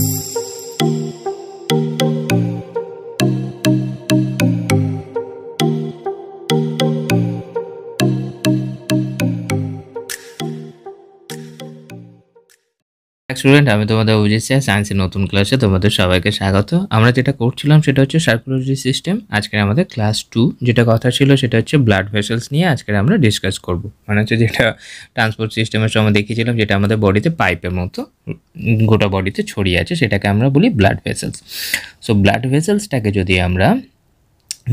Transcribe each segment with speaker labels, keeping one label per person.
Speaker 1: Música student আমি তোমাদের অভিজিৎ সায়েন্সের নতুন ক্লাসে তোমাদের সবাইকে স্বাগত আমরা যেটা করছিলাম সেটা হচ্ছে সার্কুলোজি সিস্টেম আজকের আমাদের ক্লাস টু যেটা কথা ছিল সেটা হচ্ছে ব্লাড ভেসেলস নিয়ে আজকের আমরা ডিসকাস করব মানে হচ্ছে যেটা ট্রান্সপোর্ট সিস্টেমের সময় দেখিয়েছিলাম যেটা আমাদের বডিতে পাইপের মতো গোটা বডিতে ছড়িয়ে আছে সেটাকে আমরা বলি ব্লাড ভেসেলস সো ব্লাড ভেসেলসটাকে যদি আমরা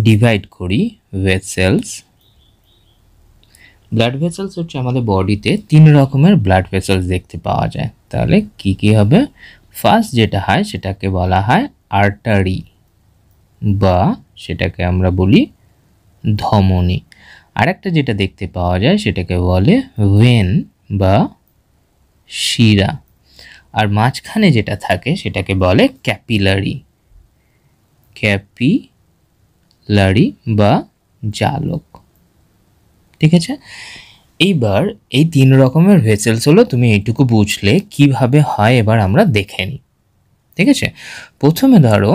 Speaker 1: ডিভাইড করি ভেসেলস ব্লাড ভেসেলস হচ্ছে আমাদের বডিতে তিন রকমের ব্লাড ভেসেলস দেখতে পাওয়া যায় তাহলে কি কি হবে ফার্স্ট যেটা হয় সেটাকে বলা হয় আর্টারি বা সেটাকে আমরা বলি ধমনী আরেকটা যেটা দেখতে পাওয়া যায় সেটাকে বলে ভেন বা শিরা আর মাঝখানে যেটা থাকে সেটাকে বলে ক্যাপিলারি ক্যাপিলারি বা জালক ঠিক আছে এইবার এই তিন রকমের ভেসেলস হলো তুমি এইটুকু বুঝলে কিভাবে হয় এবার আমরা দেখে নিই ঠিক আছে প্রথমে ধরো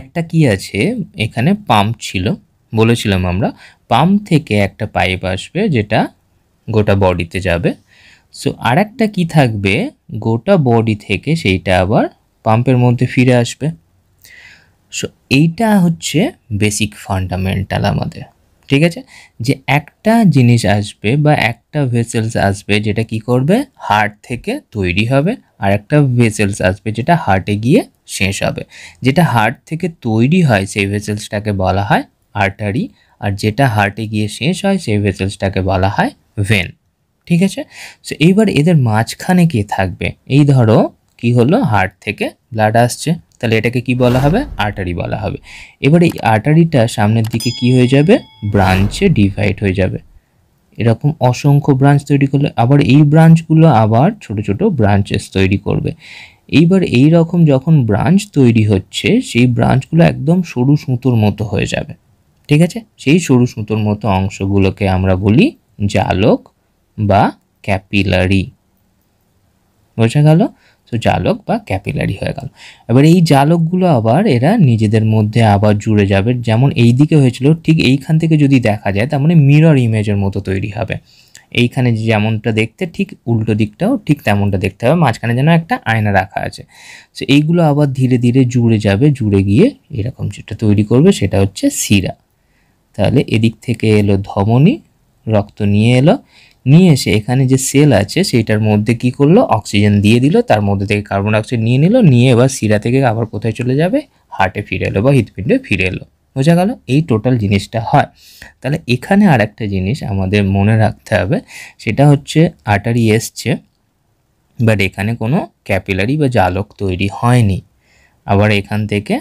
Speaker 1: একটা কি আছে এখানে পাম্প ছিল বলেছিলাম আমরা পাম্প থেকে একটা পাইপ আসবে যেটা গোটা বডিতে যাবে সো আর একটা কী থাকবে গোটা বডি থেকে সেইটা আবার পাম্পের মধ্যে ফিরে আসবে সো এইটা হচ্ছে বেসিক ফান্ডামেন্টাল আমাদের ঠিক আছে যে একটা জিনিস আসবে বা একটা ভেসেলস আসবে যেটা কি করবে হার্ট থেকে তৈরি হবে আর একটা ভেসেলস আসবে যেটা হার্টে গিয়ে শেষ হবে যেটা হার্ট থেকে তৈরি হয় সেই ভেসেলসটাকে বলা হয় আর্টারি আর যেটা হার্টে গিয়ে শেষ হয় সেই ভেসেলসটাকে বলা হয় ভেন ঠিক আছে তো এইবার এদের মাঝখানে কে থাকবে এই ধরো কি হলো হার্ট থেকে ব্লাড আসছে তাহলে এটাকে কি বলা হবে আর্টারি বলা হবে এবারে এই আর্টারিটা সামনের দিকে কি হয়ে যাবে ব্রাঞ্চে ডিভাইড হয়ে যাবে এরকম অসংখ্য ব্রাঞ্চ তৈরি করলে আবার এই ব্রাঞ্চগুলো আবার ছোট ছোট ব্রাঞ্চেস তৈরি করবে এইবার এই রকম যখন ব্রাঞ্চ তৈরি হচ্ছে সেই ব্রাঞ্চগুলো একদম সরু সুতোর মতো হয়ে যাবে ঠিক আছে সেই সরু সুতোর মতো অংশগুলোকে আমরা বলি জালক বা ক্যাপিলারি বোঝা গেল তো জালক বা ক্যাপিলারি হয়ে গেল এবার এই জালকগুলো আবার এরা নিজেদের মধ্যে আবার জুড়ে যাবে যেমন এই দিকে হয়েছিল ঠিক এইখান থেকে যদি দেখা যায় তার মিরর মানে ইমেজের মতো তৈরি হবে এইখানে যেমনটা দেখতে ঠিক উল্টো দিকটাও ঠিক তেমনটা দেখতে হবে মাঝখানে যেন একটা আয়না রাখা আছে তো এইগুলো আবার ধীরে ধীরে জুড়ে যাবে জুড়ে গিয়ে এরকম যেটা তৈরি করবে সেটা হচ্ছে সিরা তাহলে এদিক থেকে এলো ধমনী রক্ত নিয়ে এলো নিয়ে এসে এখানে যে সেল আছে সেইটার মধ্যে কি করলো অক্সিজেন দিয়ে দিল তার মধ্যে থেকে কার্বন ডাইঅক্সাইড নিয়ে নিল নিয়ে এবার শিরা থেকে আবার কোথায় চলে যাবে হার্টে ফিরে এলো বা হৃদপিণ্ডে ফিরে এলো বোঝা গেল এই টোটাল জিনিসটা হয় তাহলে এখানে আর একটা জিনিস আমাদের মনে রাখতে হবে সেটা হচ্ছে আটারি এসছে বাট এখানে কোনো ক্যাপিলারি বা জালক তৈরি হয়নি আবার এখান থেকে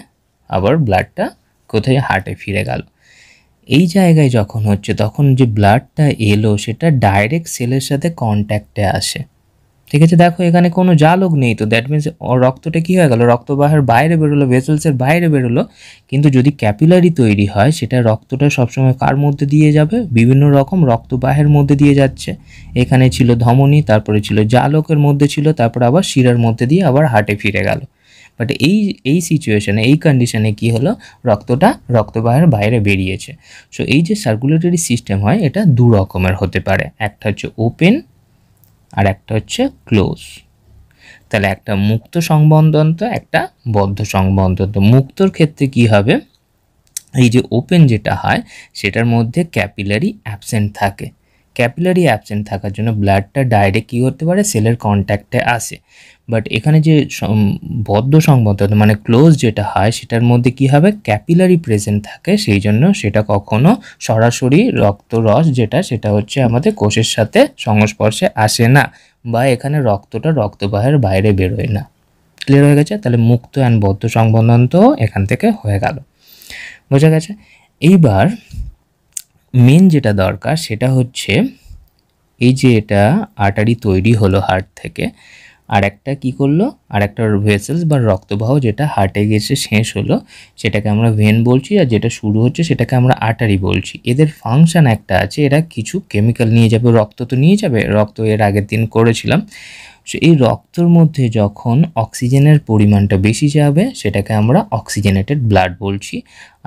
Speaker 1: আবার ব্লাডটা কোথায় হার্টে ফিরে গেল এই জায়গায় যখন হচ্ছে তখন যে ব্লাডটা এলো সেটা ডাইরেক্ট সেলের সাথে কন্ট্যাক্টে আসে ঠিক আছে দেখো এখানে কোনো জালক নেই তো দ্যাট মিনস রক্তটা কী হয়ে গেলো রক্তবাহের বাইরে বেরোলো ভেসেলসের বাইরে বেরোলো কিন্তু যদি ক্যাপিলারি তৈরি হয় সেটা রক্তটা সবসময় কার মধ্যে দিয়ে যাবে বিভিন্ন রকম রক্তবাহের মধ্যে দিয়ে যাচ্ছে এখানে ছিল ধমনী তারপরে ছিল জালকের মধ্যে ছিল তারপর আবার শিরার মধ্যে দিয়ে আবার হাটে ফিরে গেল বাট এই এই সিচুয়েশানে এই কন্ডিশানে কি হলো রক্তটা রক্তবাহের বাইরে বেরিয়েছে সো এই যে সার্কুলেটরি সিস্টেম হয় এটা দু রকমের হতে পারে একটা হচ্ছে ওপেন আর একটা হচ্ছে ক্লোজ তাহলে একটা মুক্ত সংবন্ধন তো একটা বদ্ধ সংবন্ধন তো মুক্তর ক্ষেত্রে কি হবে এই যে ওপেন যেটা হয় সেটার মধ্যে ক্যাপিলারি অ্যাবসেন্ট থাকে ক্যাপিলারি অ্যাবসেন্ট থাকার জন্য ব্লাডটা ডাইরেক্ট কী করতে পারে সেলের কন্ট্যাক্টে আসে বাট এখানে যে বদ্ধ সংবদ্ধতা মানে ক্লোজ যেটা হয় সেটার মধ্যে কি হবে ক্যাপিলারি প্রেজেন্ট থাকে সেই জন্য সেটা কখনো সরাসরি রক্তরস যেটা সেটা হচ্ছে আমাদের কোষের সাথে সংস্পর্শে আসে না বা এখানে রক্তটা রক্তবাহের বাইরে বেরোয় না ক্লিয়ার হয়ে গেছে তাহলে মুক্ত অ্যান্ড বদ্ধ সংবন্ধন তো এখান থেকে হয়ে গেল বোঝা গেছে এইবার মেন যেটা দরকার সেটা হচ্ছে এই যে এটা আটারি তৈরি হলো হার্ট থেকে আর একটা কী করলো আর একটা ভেসেলস বা রক্তবাহ যেটা হার্টে গেছে শেষ হলো সেটাকে আমরা ভেন বলছি আর যেটা শুরু হচ্ছে সেটাকে আমরা আটারি বলছি এদের ফাংশান একটা আছে এরা কিছু কেমিক্যাল নিয়ে যাবে রক্ত তো নিয়ে যাবে রক্ত এর আগের দিন করেছিলাম সো এই রক্তর মধ্যে যখন অক্সিজেনের পরিমাণটা বেশি যাবে সেটাকে আমরা অক্সিজেনেটেড ব্লাড বলছি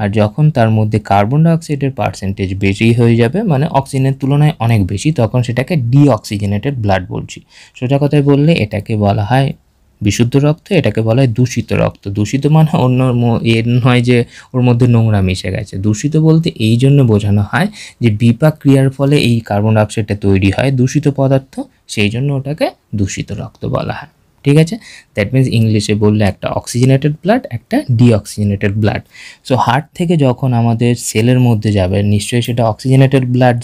Speaker 1: আর যখন তার মধ্যে কার্বন ডাইঅক্সাইডের পার্সেন্টেজ বেশি হয়ে যাবে মানে অক্সিজেনের তুলনায় অনেক বেশি তখন সেটাকে ডিঅক্সিজেনেটেড ব্লাড বলছি সোজা কথায় বললে এটাকে বলা হয় বিশুদ্ধ রক্ত এটাকে বলা হয় দূষিত রক্ত দূষিত মানে অন্য এর নয় যে ওর মধ্যে নোংরা মিশে গেছে দূষিত বলতে এই জন্য বোঝানো হয় যে বিপাক ক্রিয়ার ফলে এই কার্বন ডাইঅক্সাইডটা তৈরি হয় দূষিত পদার্থ সেই জন্য ওটাকে দূষিত রক্ত বলা হয় ঠিক আছে দ্যাট মিন্স ইংলিশে বললে একটা অক্সিজেনেটেড ব্লাড একটা ডিঅক্সিজেনেটেড ব্লাড সো হার্ট থেকে যখন আমাদের সেলের মধ্যে যাবে নিশ্চয়ই সেটা অক্সিজেনেটেড ব্লাড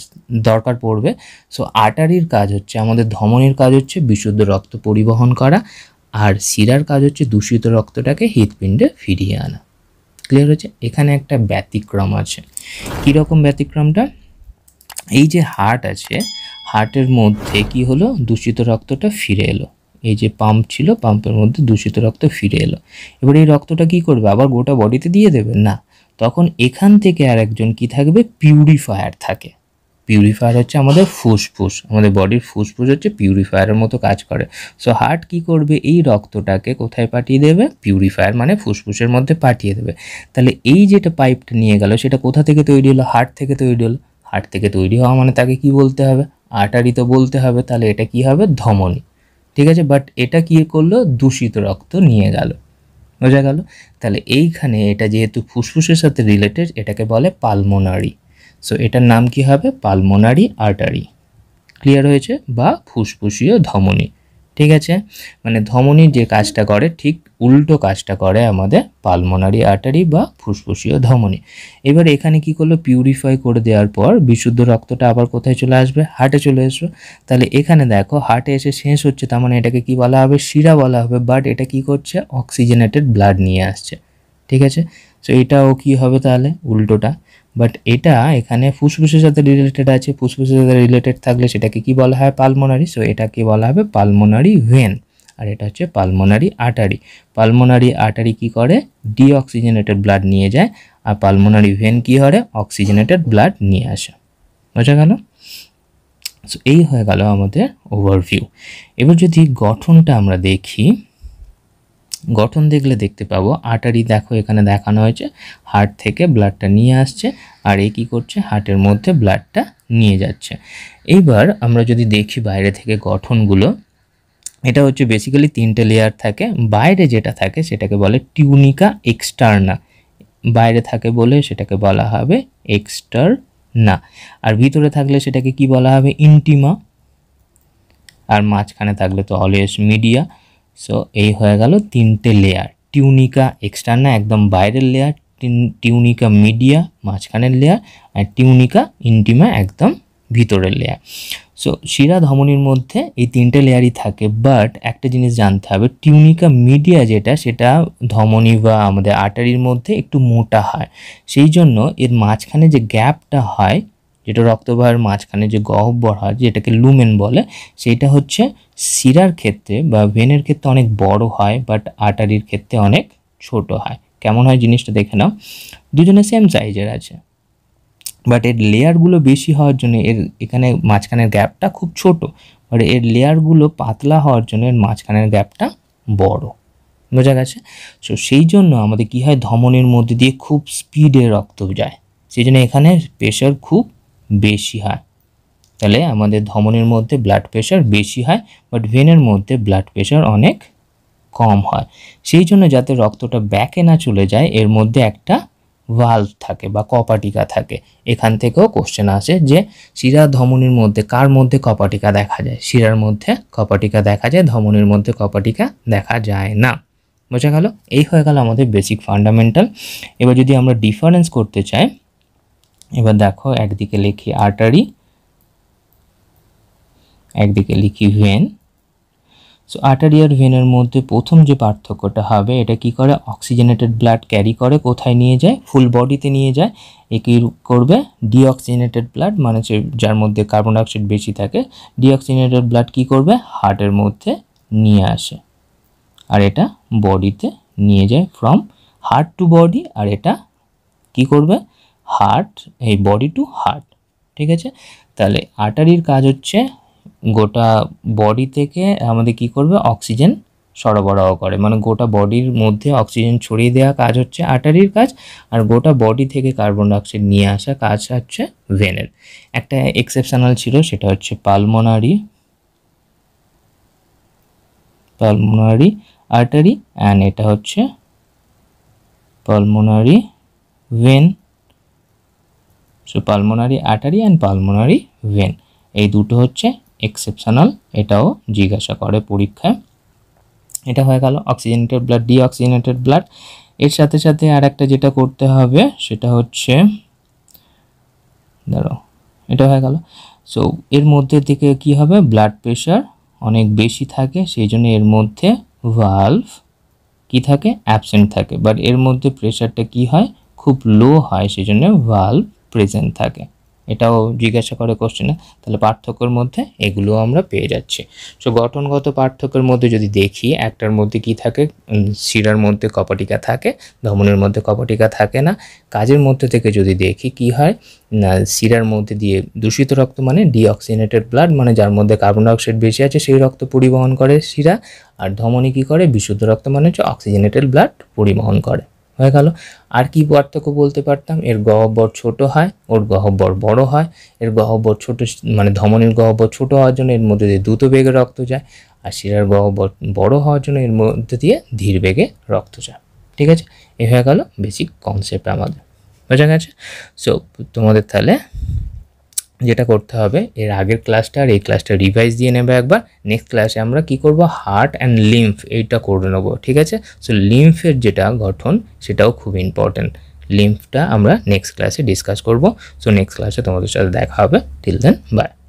Speaker 1: দরকার পড়বে সো আটারির কাজ হচ্ছে আমাদের ধমনির কাজ হচ্ছে বিশুদ্ধ রক্ত পরিবহন করা আর শিরার কাজ হচ্ছে দূষিত রক্তটাকে হৃদপিণ্ডে ফিরিয়ে আনা ক্লিয়ার হচ্ছে এখানে একটা ব্যতিক্রম আছে কীরকম ব্যতিক্রমটা এই যে হার্ট আছে হার্টের মধ্যে কি হলো দূষিত রক্তটা ফিরে এলো এই যে পাম্প ছিল পাম্পের মধ্যে দূষিত রক্ত ফিরে এলো এবার এই রক্তটা কি করবে আবার গোটা বডিতে দিয়ে দেবে না তখন এখান থেকে আর একজন কী থাকবে পিউরিফায়ার থাকে পিউরিফায়ার হচ্ছে আমাদের ফুসফুস আমাদের বডির ফুসফুস হচ্ছে পিউরিফায়ারের মতো কাজ করে সো হার্ট কি করবে এই রক্তটাকে কোথায় পাঠিয়ে দেবে পিউরিফায়ার মানে ফুসফুসের মধ্যে পাঠিয়ে দেবে তাহলে এই যেটা পাইপটা নিয়ে গেল সেটা কোথা থেকে তৈরি হলো হার্ট থেকে তৈরি হলো হার্ট থেকে তৈরি হওয়া মানে তাকে কি বলতে হবে আটারি তো বলতে হবে তাহলে এটা কি হবে ধমনী ঠিক আছে বাট এটা কি করলো দূষিত রক্ত নিয়ে গেল বোঝা গেল তাহলে এইখানে এটা যেহেতু ফুসফুসের সাথে রিলেটেড এটাকে বলে পালমোনারি সো এটার নাম কি হবে পালমোনারি আর্টারি ক্লিয়ার হয়েছে বা ফুসফুসীয় ধমনী ঠিক আছে মানে ধমনী যে কাজটা করে ঠিক উল্টো কাজটা করে আমাদের পালমোনারি আর্টারি বা ফুসফুসীয় ধমনী এবার এখানে কি করলো পিউরিফাই করে দেওয়ার পর বিশুদ্ধ রক্তটা আবার কোথায় চলে আসবে হার্টে চলে আসবে তাহলে এখানে দেখো হার্টে এসে শেষ হচ্ছে তার মানে এটাকে কি বলা হবে শিরা বলা হবে বাট এটা কি করছে অক্সিজেনেটেড ব্লাড নিয়ে আসছে ঠিক আছে সো এটাও কি হবে তাহলে উল্টোটা বাট এটা এখানে ফুসফুসের সাথে রিলেটেড আছে ফুসফুসের সাথে রিলেটেড থাকলে সেটাকে কি বলা হয় পালমোনারি সো এটাকে বলা হবে পালমোনারি ভেন আর এটা হচ্ছে পালমোনারি আটারি পালমোনারি আটারি কি করে ডিঅক্সিজেনেটেড ব্লাড নিয়ে যায় আর পালমোনারি ভেন কি করে অক্সিজেনেটেড ব্লাড নিয়ে আসে বোঝা গেল সো এই হয়ে গেল আমাদের ওভারভিউ এবার যদি গঠনটা আমরা দেখি গঠন দেখলে দেখতে পাবো আটারি দেখো এখানে দেখানো হয়েছে হার্ট থেকে ব্লাডটা নিয়ে আসছে আর এ কী করছে হার্টের মধ্যে ব্লাডটা নিয়ে যাচ্ছে এইবার আমরা যদি দেখি বাইরে থেকে গঠনগুলো এটা হচ্ছে বেসিক্যালি তিনটে লেয়ার থাকে বাইরে যেটা থাকে সেটাকে বলে টিউনিকা এক্সটার্না বাইরে থাকে বলে সেটাকে বলা হবে এক্সটার্না আর ভিতরে থাকলে সেটাকে কি বলা হবে ইন্টিমা আর মাঝখানে থাকলে তো অলওয়েজ মিডিয়া সো এই হয়ে গেল তিনটে লেয়ার টিউনিকা এক্সটার্না একদম বাইরের লেয়ার টিউনিকা মিডিয়া মাঝখানের লেয়ার আর টিউনিকা ইন্টিমা একদম ভিতরের লেয়ার সো শিরা ধমনির মধ্যে এই তিনটে লেয়ারই থাকে বাট একটা জিনিস জানতে হবে টিউনিকা মিডিয়া যেটা সেটা ধমনি বা আমাদের আটারির মধ্যে একটু মোটা হয় সেই জন্য এর মাঝখানে যে গ্যাপটা হয় যেটা রক্তবাহের মাঝখানে যে গহ্বর হয় যেটাকে লুমেন বলে সেটা হচ্ছে শিরার ক্ষেত্রে বা ভেনের ক্ষেত্রে অনেক বড় হয় বাট আটারির ক্ষেত্রে অনেক ছোট হয় কেমন হয় জিনিসটা দেখে নাও দুজনে সেম সাইজের আছে বাট এর লেয়ারগুলো বেশি হওয়ার জন্য এর এখানে মাঝখানের গ্যাপটা খুব ছোট বাট এর লেয়ারগুলো পাতলা হওয়ার জন্য এর মাঝখানের গ্যাপটা বড় বোঝা গেছে সো সেই জন্য আমাদের কি হয় ধমনের মধ্যে দিয়ে খুব স্পিডে রক্ত যায় সেই জন্য এখানে প্রেশার খুব বেশি হয় তাহলে আমাদের ধমনের মধ্যে ব্লাড প্রেশার বেশি হয় বাট ভেনের মধ্যে ব্লাড প্রেশার অনেক কম হয় সেই জন্য যাতে রক্তটা ব্যাকে না চলে যায় এর মধ্যে একটা ভাল্ভ থাকে বা কপাটিকা থাকে এখান থেকেও কোশ্চেন আসে যে শিরা ধমনির মধ্যে কার মধ্যে কপাটিকা দেখা যায় শিরার মধ্যে কপাটিকা দেখা যায় ধমনির মধ্যে কপাটিকা দেখা যায় না বোঝা গেল এই হয়ে গেল আমাদের বেসিক ফান্ডামেন্টাল এবার যদি আমরা ডিফারেন্স করতে চাই এবার দেখো একদিকে লিখি আর্টারি একদিকে লিখি ভেন সো আর্টারি আর ভেনের মধ্যে প্রথম যে পার্থক্যটা হবে এটা কি করে অক্সিজেনেটেড ব্লাড ক্যারি করে কোথায় নিয়ে যায় ফুল বডিতে নিয়ে যায় এ কী করবে ডিঅক্সিজেনেটেড ব্লাড মানে যার মধ্যে কার্বন ডাইঅক্সাইড বেশি থাকে ডিঅক্সিজেনেটেড ব্লাড কি করবে হার্টের মধ্যে নিয়ে আসে আর এটা বডিতে নিয়ে যায় ফ্রম হার্ট টু বডি আর এটা কি করবে হার্ট এই বডি টু হার্ট ঠিক আছে তাহলে আটারির কাজ হচ্ছে গোটা বডি থেকে আমাদের কি করবে অক্সিজেন সরবরাহ করে মানে গোটা বডির মধ্যে অক্সিজেন ছড়িয়ে দেওয়া কাজ হচ্ছে আটারির কাজ আর গোটা বডি থেকে কার্বন ডাইঅক্সাইড নিয়ে আসা কাজ হচ্ছে ভেনের একটা এক্সেপশনাল ছিল সেটা হচ্ছে পালমোনারি পালমোনারি আর্টারি অ্যান্ড এটা হচ্ছে pulmonary vein so pulmonary artery and pulmonary vein এই দুটো হচ্ছে এক্সেপশনাল এটাও জিজ্ঞাসা করে পরীক্ষায় এটা হয়ে গেল অক্সিজেনেটেড ব্লাড ডিঅক্সিজেনেটেড ব্লাড এর সাথে সাথে আর একটা যেটা করতে হবে সেটা হচ্ছে ধরো এটা হয়ে গেল সো এর মধ্যে থেকে কি হবে ব্লাড প্রেশার অনেক বেশি থাকে সেই জন্য এর মধ্যে ভাল্ভ কি থাকে অ্যাবসেন্ট থাকে বাট এর মধ্যে প্রেশারটা কি হয় খুব লো হয় সেই জন্য ভাল্ভ প্রেজেন্ট থাকে এটাও জিজ্ঞাসা করে কোশ্চেনে তাহলে পার্থক্যর মধ্যে এগুলো আমরা পেয়ে যাচ্ছি সো গঠনগত পার্থক্যের মধ্যে যদি দেখি একটার মধ্যে কি থাকে শিরার মধ্যে কপাটিকা থাকে ধমনের মধ্যে কপাটিকা থাকে না কাজের মধ্যে থেকে যদি দেখি কি হয় না শিরার মধ্যে দিয়ে দূষিত রক্ত মানে ডিঅক্সিনেটেড ব্লাড মানে যার মধ্যে কার্বন ডাইঅক্সাইড বেশি আছে সেই রক্ত পরিবহন করে শিরা আর ধমনী কী করে বিশুদ্ধ রক্ত মানে হচ্ছে অক্সিজেনেটেড ব্লাড পরিবহন করে হয়ে গেল আর কি পার্থক্য বলতে পারতাম এর গহব্বর ছোট হয় ওর গহব্বর বড় হয় এর গহব্বর ছোট মানে ধমনের গহব্বর ছোট হওয়ার জন্য এর মধ্যে দিয়ে দ্রুত বেগে রক্ত যায় আর শিরার গহব্বর বড় হওয়ার জন্য এর মধ্যে দিয়ে ধীর বেগে রক্ত যায় ঠিক আছে এ হয়ে গেল বেসিক কনসেপ্ট আমাদের বোঝা গেছে সো তোমাদের তাহলে যেটা করতে হবে এর আগের ক্লাসটা আর এই ক্লাসটা রিভাইজ দিয়ে নেবে একবার নেক্সট ক্লাসে আমরা কি করব হার্ট অ্যান্ড লিম্ফ এইটা করে নেবো ঠিক আছে সো লিম্ফের যেটা গঠন সেটাও খুব ইম্পর্টেন্ট লিম্ফটা আমরা নেক্সট ক্লাসে ডিসকাস করব সো নেক্সট ক্লাসে তোমাদের সাথে দেখা হবে টিল দেন বাই